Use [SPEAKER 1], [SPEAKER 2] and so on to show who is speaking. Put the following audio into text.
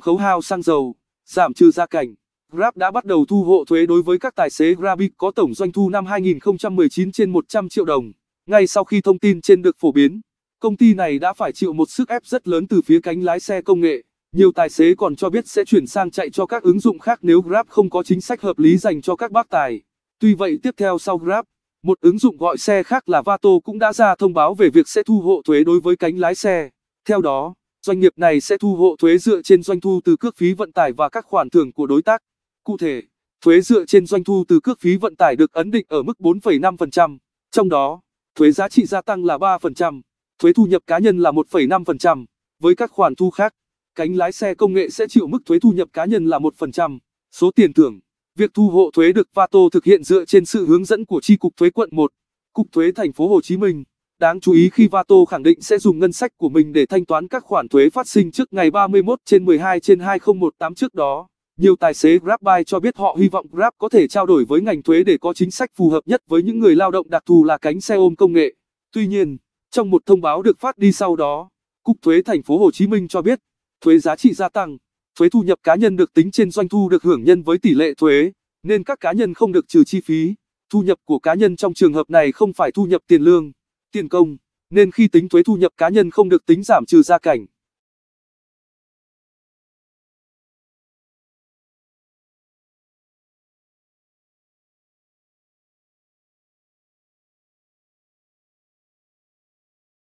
[SPEAKER 1] khấu hao xăng dầu, giảm trừ gia cảnh. Grab đã bắt đầu thu hộ thuế đối với các tài xế Grabic có tổng doanh thu năm 2019 trên 100 triệu đồng. Ngay sau khi thông tin trên được phổ biến, công ty này đã phải chịu một sức ép rất lớn từ phía cánh lái xe công nghệ. Nhiều tài xế còn cho biết sẽ chuyển sang chạy cho các ứng dụng khác nếu Grab không có chính sách hợp lý dành cho các bác tài. Tuy vậy tiếp theo sau Grab, một ứng dụng gọi xe khác là Vato cũng đã ra thông báo về việc sẽ thu hộ thuế đối với cánh lái xe. Theo đó, Doanh nghiệp này sẽ thu hộ thuế dựa trên doanh thu từ cước phí vận tải và các khoản thưởng của đối tác. Cụ thể, thuế dựa trên doanh thu từ cước phí vận tải được ấn định ở mức 4,5%, trong đó, thuế giá trị gia tăng là 3%, thuế thu nhập cá nhân là 1,5%, với các khoản thu khác, cánh lái xe công nghệ sẽ chịu mức thuế thu nhập cá nhân là 1%, số tiền thưởng. Việc thu hộ thuế được Vato thực hiện dựa trên sự hướng dẫn của Chi cục thuế quận 1, Cục thuế thành phố Hồ Chí Minh. Đáng chú ý khi Vato khẳng định sẽ dùng ngân sách của mình để thanh toán các khoản thuế phát sinh trước ngày 31 trên 12 trên 2018 trước đó. Nhiều tài xế GrabBuy cho biết họ hy vọng Grab có thể trao đổi với ngành thuế để có chính sách phù hợp nhất với những người lao động đặc thù là cánh xe ôm công nghệ. Tuy nhiên, trong một thông báo được phát đi sau đó, Cục Thuế Thành phố Hồ Chí Minh cho biết, thuế giá trị gia tăng, thuế thu nhập cá nhân được tính trên doanh thu được hưởng nhân với tỷ lệ thuế, nên các cá nhân không được trừ chi phí. Thu nhập của cá nhân trong trường hợp này không phải thu nhập tiền lương tiền công, nên khi tính thuế thu nhập cá nhân không được tính giảm trừ gia cảnh.